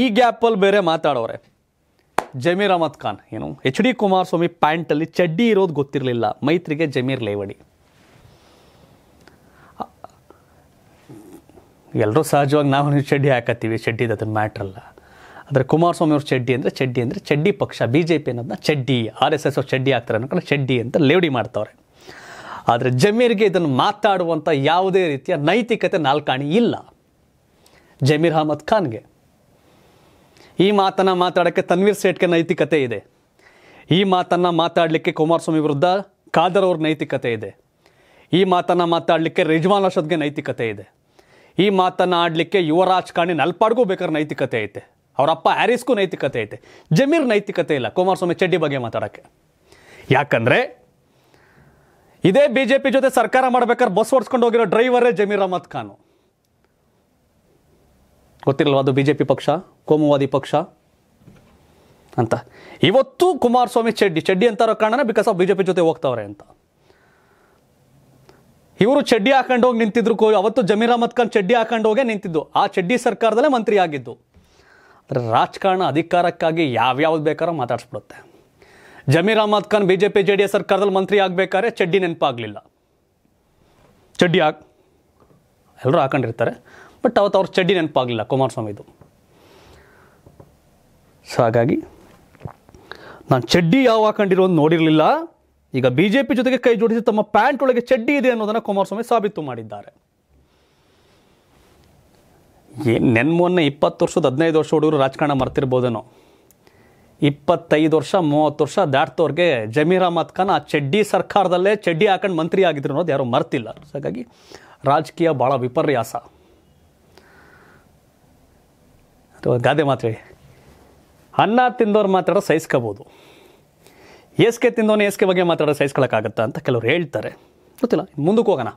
ಈ ಗ್ಯಾಪಲ್ಲಿ ಬೇರೆ ಮಾತಾಡೋರೆ ಜಮೀರ್ ಅಹಮದ್ ಖಾನ್ ಏನು ಎಚ್ ಡಿ ಕುಮಾರಸ್ವಾಮಿ ಪ್ಯಾಂಟಲ್ಲಿ ಚಡ್ಡಿ ಇರೋದು ಗೊತ್ತಿರಲಿಲ್ಲ ಮೈತ್ರಿಗೆ ಜಮೀರ್ ಲೇವಡಿ ಎಲ್ಲರೂ ಸಹಜವಾಗಿ ನಾವು ಚಡ್ಡಿ ಹಾಕತ್ತೀವಿ ಚಡ್ಡಿ ಅದನ್ನು ಮ್ಯಾಟ್ರಲ್ಲ ಆದರೆ ಕುಮಾರಸ್ವಾಮಿ ಅವ್ರ ಚಡ್ಡಿ ಅಂದರೆ ಚಡ್ಡಿ ಅಂದರೆ ಚಡ್ಡಿ ಪಕ್ಷ ಬಿ ಜೆ ಪಿ ಅನ್ನೋದನ್ನ ಚಡ್ಡಿ ಆರ್ ಎಸ್ ಎಸ್ ಅವ್ರು ಚಡ್ಡಿ ಹಾಕ್ತಾರೆ ಅನ್ನೋ ಚಡ್ಡಿ ಅಂತ ಲೇವಡಿ ಮಾಡ್ತವ್ರೆ ಆದರೆ ಜಮೀರ್ಗೆ ಇದನ್ನು ಮಾತಾಡುವಂಥ ಯಾವುದೇ ರೀತಿಯ ನೈತಿಕತೆ ನಾಲ್ಕಾಣಿ ಇಲ್ಲ ಜಮೀರ್ ಅಹಮದ್ ಖಾನ್ಗೆ ಈ ಮಾತನ್ನು ಮಾತಾಡೋಕ್ಕೆ ತನ್ವೀರ್ ಸೇಠ್ಗೆ ನೈತಿಕತೆ ಇದೆ ಈ ಮಾತನ್ನು ಮಾತಾಡಲಿಕ್ಕೆ ಕುಮಾರಸ್ವಾಮಿ ವಿರುದ್ಧ ಖಾದರ್ ಅವ್ರ ನೈತಿಕತೆ ಇದೆ ಈ ಮಾತನ್ನು ಮಾತಾಡಲಿಕ್ಕೆ ರಿಜ್ವಾನ್ ಅರ್ಷದ್ಗೆ ನೈತಿಕತೆ ಇದೆ ಈ ಮಾತನ್ನು ಆಡಲಿಕ್ಕೆ ಯುವ ರಾಜಕಾರಣಿ ನಲ್ಪಾಡ್ಗೂ ಬೇಕಾದ್ರೆ ನೈತಿಕತೆ ಐತೆ ಅವರಪ್ಪ ಹ್ಯಾರಿಸ್ಗೂ ನೈತಿಕತೆ ಐತೆ ಜಮೀರ್ ನೈತಿಕತೆ ಇಲ್ಲ ಕುಮಾರಸ್ವಾಮಿ ಚೆಡ್ಡಿ ಬಗ್ಗೆ ಮಾತಾಡೋಕ್ಕೆ ಯಾಕಂದರೆ ಇದೇ ಬಿ ಜೆ ಪಿ ಜೊತೆ ಸರ್ಕಾರ ಮಾಡ್ಬೇಕಾದ್ರೆ ಬಸ್ ಓಡಿಸ್ಕೊಂಡು ಹೋಗಿರೋ ಡ್ರೈವರೇ ಜಮೀರ್ ಅಹಮದ್ ಖಾನು ಗೊತ್ತಿರಲ್ವಾ ಅದು ಬಿ ಜೆ ಪಿ ಪಕ್ಷ ಕೋಮುವಾದಿ ಪಕ್ಷ ಅಂತ ಇವತ್ತು ಕುಮಾರಸ್ವಾಮಿ ಚೆಡ್ಡಿ ಚೆಡ್ಡಿ ಅಂತಾರೋ ಕಾರಣನ because of B J P ಜೊತೆ ಹೋಗ್ತಾವ್ರೆ ಅಂತ ಇವರು ಚಡ್ಡಿ ಹಾಕೊಂಡು ಹೋಗಿ ನಿಂತಿದ್ರು ಕೋ ಅವತ್ತು ಜಮೀರ್ ಅಹಮದ್ ಖಾನ್ ಚಡ್ಡಿ ಹಾಕೊಂಡು ಹೋಗೇ ನಿಂತಿದ್ದು ಆ ಚಡ್ಡಿ ಸರ್ಕಾರದಲ್ಲೇ ಮಂತ್ರಿ ಆಗಿದ್ದು ರಾಜಕಾರಣ ಅಧಿಕಾರಕ್ಕಾಗಿ ಯಾವ್ಯಾವ್ದು ಬೇಕಾರೋ ಮಾತಾಡ್ಸ್ಬಿಡುತ್ತೆ Zameer Ahmed Khan B J P D S ಸರ್ಕಾರದಲ್ಲಿ ಮಂತ್ರಿ ಆಗಬೇಕಾದ್ರೆ ಚಡ್ಡಿ ನೆನಪಾಗಲಿಲ್ಲ ಚಡ್ಡಿ ಹಾಕ್ ಎಲ್ಲರೂ ಹಾಕೊಂಡಿರ್ತಾರೆ ಬಟ್ ಅವತ್ತು ಅವ್ರ ಚಡ್ಡಿ ನೆನಪಾಗಲಿಲ್ಲ ಕುಮಾರಸ್ವಾಮಿದು ಸೊ ಹಾಗಾಗಿ ನಾನು ಚಡ್ಡಿ ಯಾವ ಹಾಕೊಂಡಿರೋದು ನೋಡಿರಲಿಲ್ಲ ಈಗ ಬಿ ಜೆ ಪಿ ಜೊತೆಗೆ ಕೈ ಜೋಡಿಸಿ ತಮ್ಮ ಪ್ಯಾಂಟ್ ಒಳಗೆ ಚಡ್ಡಿ ಇದೆ ಅನ್ನೋದನ್ನು ಕುಮಾರಸ್ವಾಮಿ ಸಾಬೀತು ಮಾಡಿದ್ದಾರೆ ಏನು ನೆನ್ಮೊನ್ನೆ ಇಪ್ಪತ್ತು ವರ್ಷದ ಹದಿನೈದು ವರ್ಷ ಹುಡುಗರು ರಾಜಕಾರಣ ಮರ್ತಿರ್ಬೋದೇನೋ ಇಪ್ಪತ್ತೈದು ವರ್ಷ ಮೂವತ್ತು ವರ್ಷ ದಾಟ್ತವ್ರಿಗೆ ಜಮೀರ್ ಅಹಮದ್ ಖಾನ್ ಆ ಚಡ್ಡಿ ಸರ್ಕಾರದಲ್ಲೇ ಚಡ್ಡಿ ಹಾಕೊಂಡು ಮಂತ್ರಿ ಆಗಿದ್ರು ಅನ್ನೋದು ಯಾರು ಮರ್ತಿಲ್ಲ ಹಾಗಾಗಿ ರಾಜಕೀಯ ಭಾಳ ವಿಪರ್ಯಾಸ ಅಥವಾ ಗಾದೆ ಮಾತ್ರೆ ಅನ್ನ ತಿಂದವ್ರು ಮಾತಾಡೋ ಸಹಿಸ್ಕೋಬೋದು ಏಸ್ಕೆ ತಿಂದವನು ಏಸ್ಕೆ ಬಗ್ಗೆ ಮಾತಾಡೋ ಸಹಿಸ್ಕೊಳಕ್ಕಾಗತ್ತಾ ಅಂತ ಕೆಲವ್ರು ಹೇಳ್ತಾರೆ ಗೊತ್ತಿಲ್ಲ ಮುಂದಕ್ಕೆ ಹೋಗೋಣ